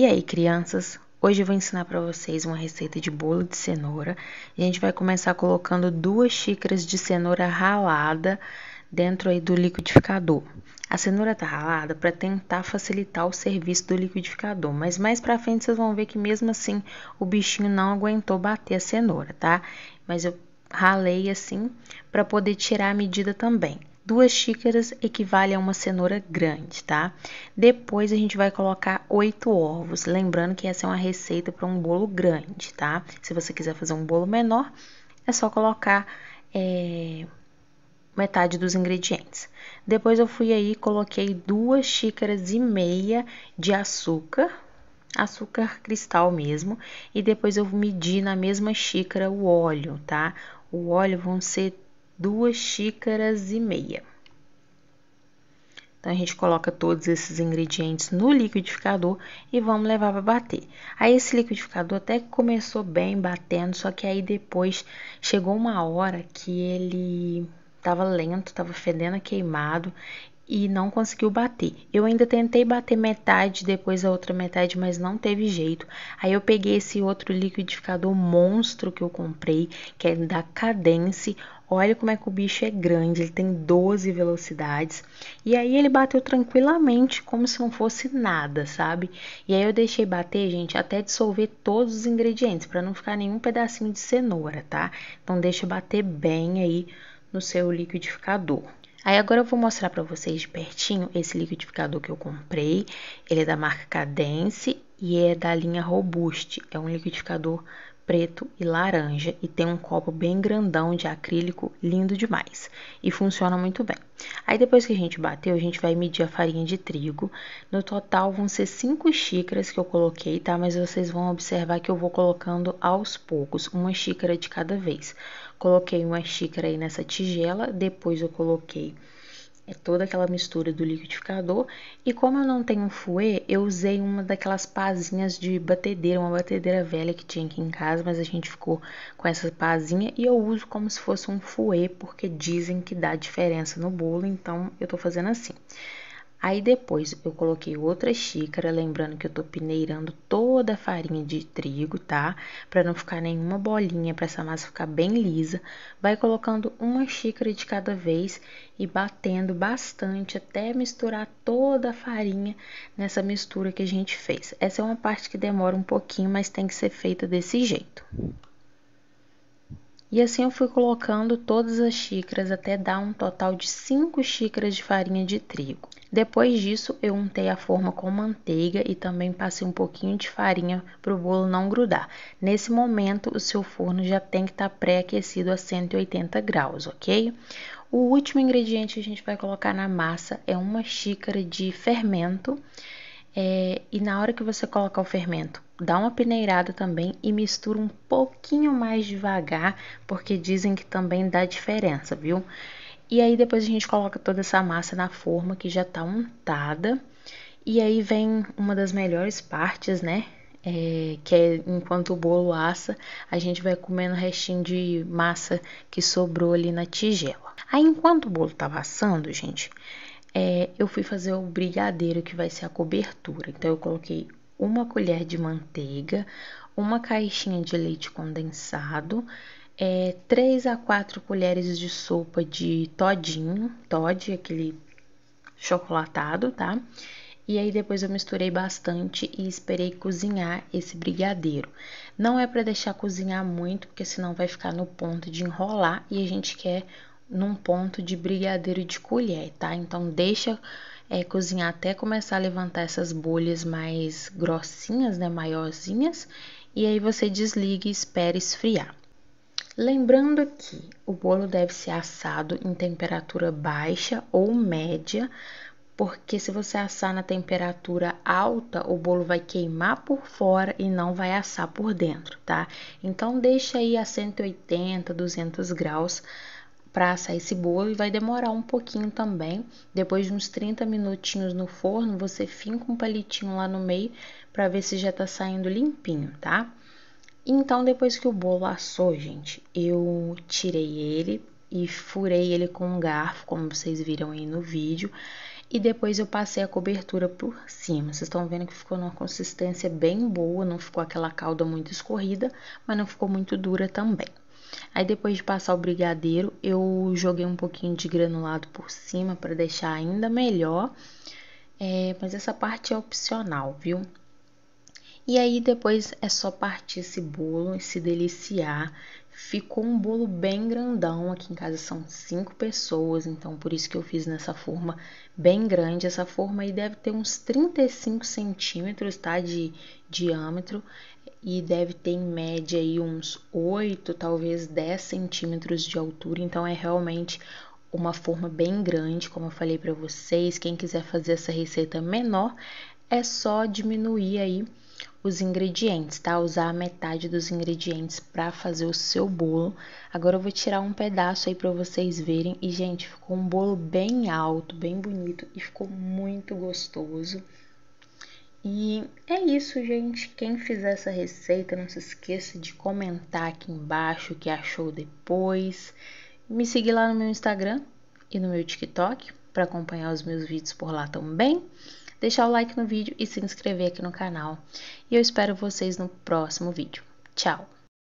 E aí, crianças? Hoje eu vou ensinar para vocês uma receita de bolo de cenoura. A gente vai começar colocando duas xícaras de cenoura ralada dentro aí do liquidificador. A cenoura tá ralada para tentar facilitar o serviço do liquidificador, mas mais para frente vocês vão ver que mesmo assim o bichinho não aguentou bater a cenoura, tá? Mas eu ralei assim para poder tirar a medida também. Duas xícaras equivale a uma cenoura grande, tá? Depois a gente vai colocar oito ovos. Lembrando que essa é uma receita para um bolo grande, tá? Se você quiser fazer um bolo menor, é só colocar é, metade dos ingredientes. Depois eu fui aí coloquei duas xícaras e meia de açúcar, açúcar cristal mesmo, e depois eu medi na mesma xícara o óleo, tá? O óleo vão ser duas xícaras e meia. Então, a gente coloca todos esses ingredientes no liquidificador e vamos levar para bater. Aí, esse liquidificador até começou bem batendo, só que aí depois chegou uma hora que ele estava lento, estava fedendo queimado e não conseguiu bater. Eu ainda tentei bater metade, depois a outra metade, mas não teve jeito. Aí eu peguei esse outro liquidificador monstro que eu comprei, que é da Cadence Olha como é que o bicho é grande, ele tem 12 velocidades. E aí ele bateu tranquilamente, como se não fosse nada, sabe? E aí eu deixei bater, gente, até dissolver todos os ingredientes, para não ficar nenhum pedacinho de cenoura, tá? Então deixa bater bem aí no seu liquidificador. Aí agora eu vou mostrar para vocês de pertinho esse liquidificador que eu comprei. Ele é da marca Cadence e é da linha Robuste. É um liquidificador preto e laranja e tem um copo bem grandão de acrílico, lindo demais e funciona muito bem. Aí depois que a gente bateu, a gente vai medir a farinha de trigo. No total vão ser 5 xícaras que eu coloquei, tá? Mas vocês vão observar que eu vou colocando aos poucos, uma xícara de cada vez. Coloquei uma xícara aí nessa tigela, depois eu coloquei é toda aquela mistura do liquidificador. E como eu não tenho um fouet, eu usei uma daquelas pazinhas de batedeira, uma batedeira velha que tinha aqui em casa, mas a gente ficou com essa pazinha e eu uso como se fosse um fouet, porque dizem que dá diferença no bolo, então eu tô fazendo assim. Aí depois eu coloquei outra xícara, lembrando que eu tô peneirando toda a farinha de trigo, tá? Para não ficar nenhuma bolinha, para essa massa ficar bem lisa. Vai colocando uma xícara de cada vez e batendo bastante até misturar toda a farinha nessa mistura que a gente fez. Essa é uma parte que demora um pouquinho, mas tem que ser feita desse jeito. E assim eu fui colocando todas as xícaras até dar um total de 5 xícaras de farinha de trigo. Depois disso, eu untei a forma com manteiga e também passei um pouquinho de farinha para o bolo não grudar. Nesse momento, o seu forno já tem que estar tá pré-aquecido a 180 graus, ok? O último ingrediente que a gente vai colocar na massa é uma xícara de fermento. É, e na hora que você colocar o fermento, dá uma peneirada também e mistura um pouquinho mais devagar, porque dizem que também dá diferença, viu? E aí depois a gente coloca toda essa massa na forma que já tá untada. E aí vem uma das melhores partes, né? É, que é enquanto o bolo assa, a gente vai comendo o restinho de massa que sobrou ali na tigela. Aí enquanto o bolo tava assando, gente, é, eu fui fazer o brigadeiro que vai ser a cobertura. Então eu coloquei uma colher de manteiga, uma caixinha de leite condensado, é, 3 a 4 colheres de sopa de todinho, Todd, aquele chocolatado, tá? E aí depois eu misturei bastante e esperei cozinhar esse brigadeiro. Não é para deixar cozinhar muito, porque senão vai ficar no ponto de enrolar e a gente quer num ponto de brigadeiro de colher, tá? Então deixa é, cozinhar até começar a levantar essas bolhas mais grossinhas, né, maiorzinhas, e aí você desliga e espera esfriar. Lembrando que o bolo deve ser assado em temperatura baixa ou média, porque se você assar na temperatura alta, o bolo vai queimar por fora e não vai assar por dentro, tá? Então deixa aí a 180, 200 graus para assar esse bolo e vai demorar um pouquinho também. Depois de uns 30 minutinhos no forno, você finca um palitinho lá no meio para ver se já tá saindo limpinho, tá? Então, depois que o bolo assou, gente, eu tirei ele e furei ele com um garfo, como vocês viram aí no vídeo. E depois eu passei a cobertura por cima. Vocês estão vendo que ficou numa consistência bem boa, não ficou aquela calda muito escorrida, mas não ficou muito dura também. Aí depois de passar o brigadeiro, eu joguei um pouquinho de granulado por cima para deixar ainda melhor. É, mas essa parte é opcional, viu? E aí depois é só partir esse bolo e se deliciar Ficou um bolo bem grandão, aqui em casa são cinco pessoas, então por isso que eu fiz nessa forma bem grande. Essa forma aí deve ter uns 35 centímetros, tá, de diâmetro e deve ter em média aí uns 8, talvez 10 centímetros de altura, então é realmente uma forma bem grande, como eu falei para vocês. Quem quiser fazer essa receita menor, é só diminuir aí os ingredientes, tá? Usar metade dos ingredientes para fazer o seu bolo. Agora eu vou tirar um pedaço aí para vocês verem. E gente, ficou um bolo bem alto, bem bonito e ficou muito gostoso. E é isso, gente. Quem fizer essa receita, não se esqueça de comentar aqui embaixo o que achou depois. Me seguir lá no meu Instagram e no meu TikTok para acompanhar os meus vídeos por lá também deixar o like no vídeo e se inscrever aqui no canal. E eu espero vocês no próximo vídeo. Tchau!